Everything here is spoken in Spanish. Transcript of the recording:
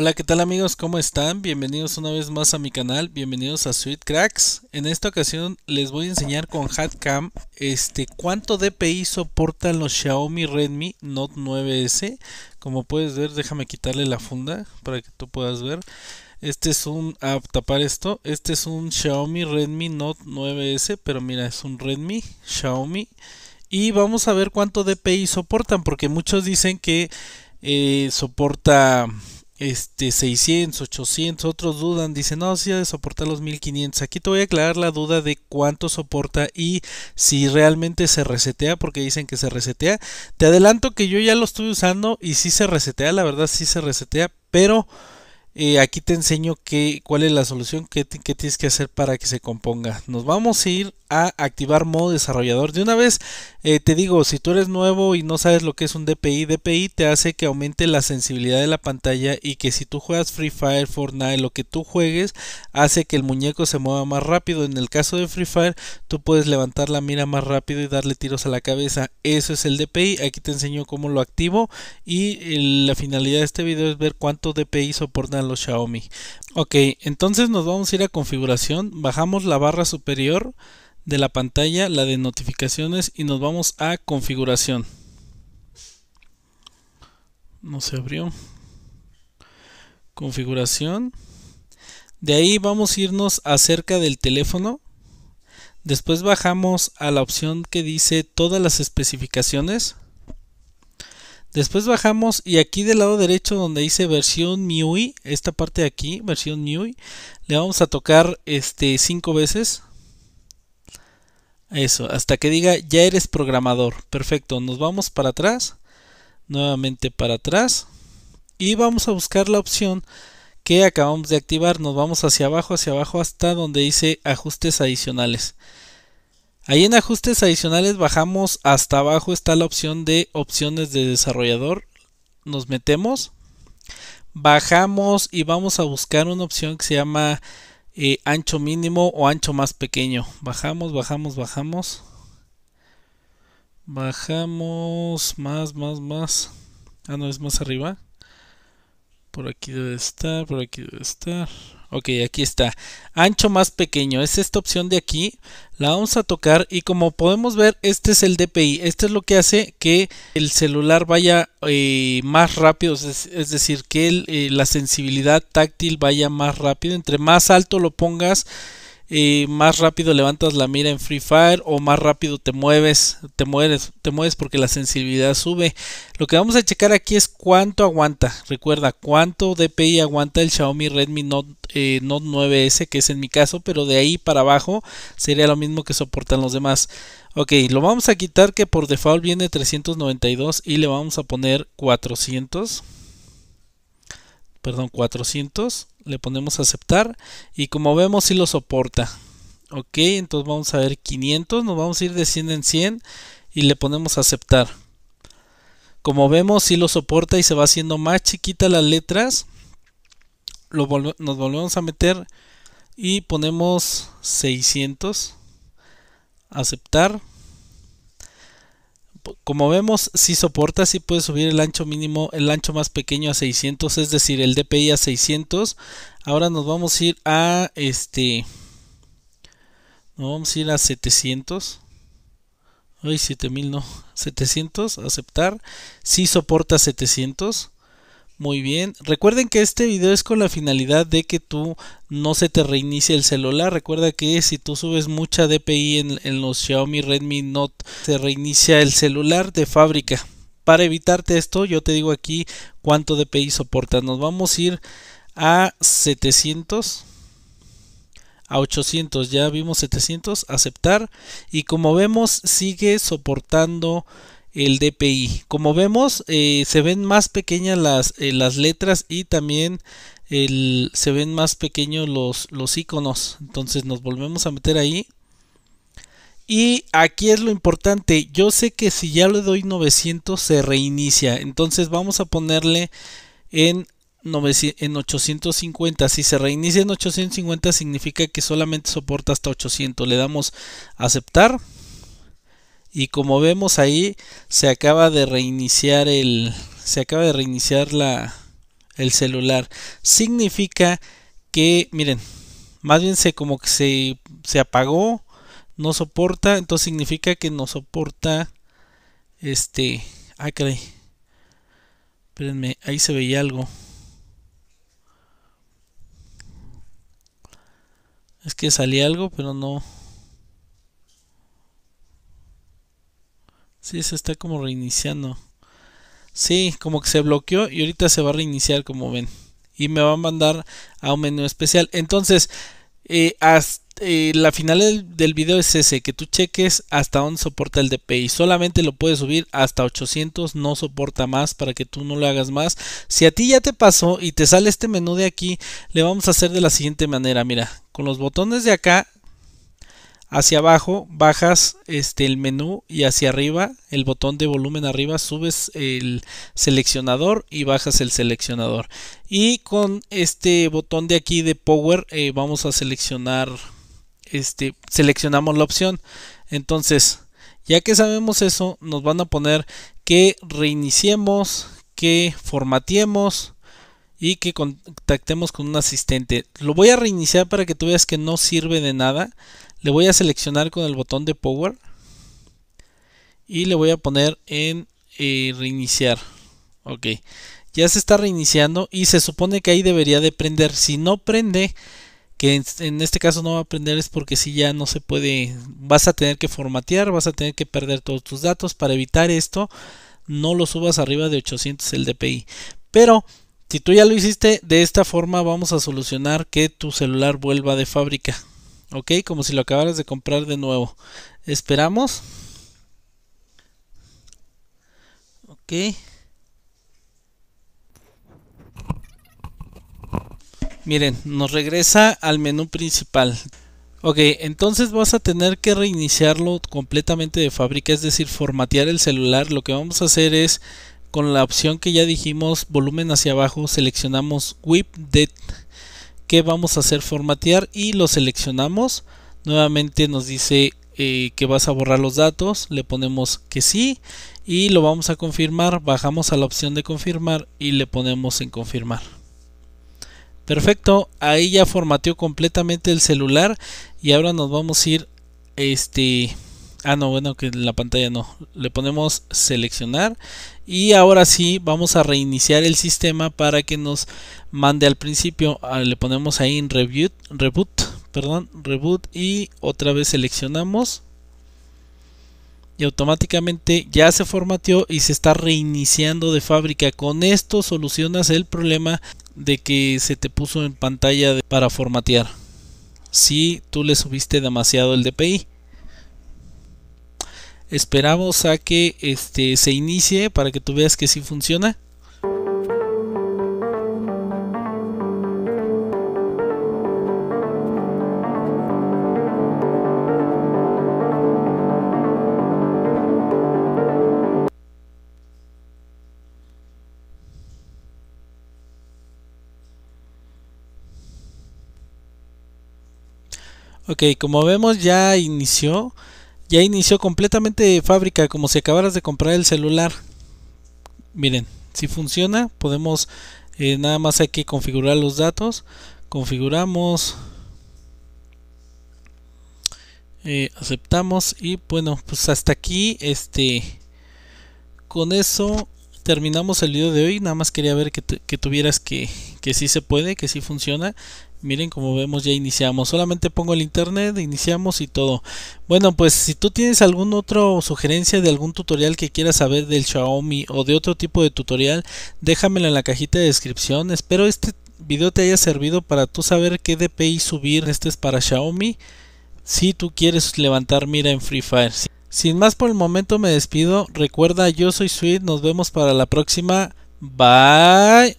Hola, ¿qué tal amigos? ¿Cómo están? Bienvenidos una vez más a mi canal, bienvenidos a Sweet Cracks. En esta ocasión les voy a enseñar con HatCam este, cuánto DPI soportan los Xiaomi Redmi Note 9S. Como puedes ver, déjame quitarle la funda para que tú puedas ver. Este es un, a ah, tapar esto, este es un Xiaomi Redmi Note 9S, pero mira, es un Redmi Xiaomi. Y vamos a ver cuánto DPI soportan, porque muchos dicen que eh, soporta este 600, 800, otros dudan, dicen, no, si ha de soportar los 1500. Aquí te voy a aclarar la duda de cuánto soporta y si realmente se resetea, porque dicen que se resetea. Te adelanto que yo ya lo estoy usando y si se resetea, la verdad si se resetea, pero eh, aquí te enseño que, cuál es la solución, que tienes que hacer para que se componga. Nos vamos a ir a activar modo desarrollador. De una vez eh, te digo, si tú eres nuevo y no sabes lo que es un DPI, DPI te hace que aumente la sensibilidad de la pantalla y que si tú juegas Free Fire, Fortnite, lo que tú juegues, hace que el muñeco se mueva más rápido. En el caso de Free Fire, tú puedes levantar la mira más rápido y darle tiros a la cabeza. Eso es el DPI. Aquí te enseño cómo lo activo y eh, la finalidad de este video es ver cuánto DPI soportan los Xiaomi. Ok, entonces nos vamos a ir a configuración, bajamos la barra superior de la pantalla la de notificaciones y nos vamos a configuración. No se abrió. Configuración. De ahí vamos a irnos acerca del teléfono. Después bajamos a la opción que dice todas las especificaciones. Después bajamos y aquí del lado derecho donde dice versión MIUI, esta parte de aquí, versión MIUI, le vamos a tocar este cinco veces. Eso, hasta que diga ya eres programador. Perfecto, nos vamos para atrás. Nuevamente para atrás. Y vamos a buscar la opción que acabamos de activar. Nos vamos hacia abajo, hacia abajo hasta donde dice ajustes adicionales. Ahí en ajustes adicionales bajamos hasta abajo. Está la opción de opciones de desarrollador. Nos metemos. Bajamos y vamos a buscar una opción que se llama eh, ancho mínimo o ancho más pequeño. Bajamos, bajamos, bajamos. Bajamos más, más, más. Ah, no, es más arriba. Por aquí debe estar, por aquí debe estar. Ok, aquí está. Ancho más pequeño. Es esta opción de aquí. La vamos a tocar y como podemos ver, este es el DPI. Este es lo que hace que el celular vaya eh, más rápido. Es, decir, que eh, la sensibilidad táctil vaya más rápido. Entre más alto lo pongas, más rápido levantas la mira en Free Fire o más rápido te mueves, te mueves, te porque la sensibilidad sube. Lo que vamos a checar aquí es cuánto aguanta. Recuerda cuánto DPI aguanta el Xiaomi Redmi Note, eh, Note 9S, que es en mi caso, pero de ahí para abajo sería lo mismo que soportan los demás. Ok, lo vamos a quitar que por default viene 392 y le vamos a poner 400. Perdón, 400 le ponemos aceptar y como vemos si lo soporta ok entonces vamos a ver 500 nos vamos a ir de 100 en 100 y le ponemos aceptar como vemos si lo soporta y se va haciendo más chiquita las letras nos volvemos a meter y ponemos 600 aceptar como vemos, si sí soporta, si sí puede subir el ancho mínimo, el ancho más pequeño a 600, es decir, el DPI a 600. Ahora nos vamos a ir a este, nos vamos a ir a 700. Ay, 7000 no, 700, aceptar. Si sí soporta 700. Muy bien, recuerden que este video es con la finalidad de que tú no se te reinicie el celular. Recuerda que si tú subes mucha DPI en, en los Xiaomi Redmi Note, se reinicia el celular de fábrica. Para evitarte esto, yo te digo aquí cuánto DPI soporta. Nos vamos a ir a 700 a 800, ya vimos 700, aceptar y como vemos sigue soportando el DPI. Como vemos, eh, se ven más pequeñas las, eh, letras y también se ven más pequeños los, los iconos. Entonces nos volvemos a meter ahí. Y aquí es lo importante. Yo sé que si ya le doy 900 se reinicia. Entonces vamos a ponerle en, en 850. Si se reinicia en 850 significa que solamente soporta hasta 800. Le damos aceptar y como vemos ahí se acaba de reiniciar el se acaba de reiniciar la el celular significa que miren más bien se como que se, apagó no soporta entonces significa que no soporta este ah caray espérenme ahí se veía algo es que salía algo pero no Sí, se está como reiniciando. Sí, como que se bloqueó y ahorita se va a reiniciar, como ven. Y me va a mandar a un menú especial. Entonces, eh, eh, la final del, video es ese, que tú cheques hasta dónde soporta el DPI. Solamente lo puedes subir hasta 800, no soporta más para que tú no lo hagas más. Si a ti ya te pasó y te sale este menú de aquí, le vamos a hacer de la siguiente manera. Mira, con los botones de acá hacia abajo bajas este el menú y hacia arriba el botón de volumen arriba subes el seleccionador y bajas el seleccionador y con este botón de aquí de power eh, vamos a seleccionar este seleccionamos la opción entonces ya que sabemos eso nos van a poner que reiniciemos que formateemos y que contactemos con un asistente lo voy a reiniciar para que tú veas que no sirve de nada le voy a seleccionar con el botón de Power. Y le voy a poner en eh, reiniciar. Ok. Ya se está reiniciando y se supone que ahí debería de prender. Si no prende, que en, en este caso no va a prender es porque si ya no se puede, vas a tener que formatear, vas a tener que perder todos tus datos. Para evitar esto, no lo subas arriba de 800 el DPI. Pero si tú ya lo hiciste, de esta forma vamos a solucionar que tu celular vuelva de fábrica. Ok, como si lo acabaras de comprar de nuevo. Esperamos. Ok. Miren, nos regresa al menú principal. Ok, entonces vas a tener que reiniciarlo completamente de fábrica, es decir, formatear el celular. Lo que vamos a hacer es, con la opción que ya dijimos, volumen hacia abajo, seleccionamos Whip Dead que vamos a hacer formatear y lo seleccionamos. Nuevamente nos dice eh, que vas a borrar los datos, le ponemos que sí y lo vamos a confirmar, bajamos a la opción de confirmar y le ponemos en confirmar. Perfecto, ahí ya formateó completamente el celular y ahora nos vamos a ir este ah no, bueno, que en la pantalla no, le ponemos seleccionar y ahora sí, vamos a reiniciar el sistema para que nos mande al principio. Ah, le ponemos ahí en reboot, perdón, reboot y otra vez seleccionamos. Y automáticamente ya se formateó y se está reiniciando de fábrica. Con esto solucionas el problema de que se te puso en pantalla para formatear. Si tú le subiste demasiado el DPI. Esperamos a que este, se inicie para que tú veas que sí funciona. Ok, como vemos ya inició. Ya inició completamente fábrica, como si acabaras de comprar el celular. Miren, si funciona, podemos, eh, nada más hay que configurar los datos. Configuramos. Eh, aceptamos y bueno, pues hasta aquí, este, con eso terminamos el video de hoy. Nada más quería ver que, tuvieras que, que sí se puede, que sí funciona. Miren como vemos ya iniciamos, solamente pongo el internet, iniciamos y todo. Bueno pues si tú tienes alguna otra sugerencia de algún tutorial que quieras saber del Xiaomi o de otro tipo de tutorial, déjamelo en la cajita de descripción. Espero este video te haya servido para tú saber qué DPI subir, este es para Xiaomi, si tú quieres levantar mira en Free Fire. Sin más por el momento me despido, recuerda yo soy Sweet, nos vemos para la próxima, bye.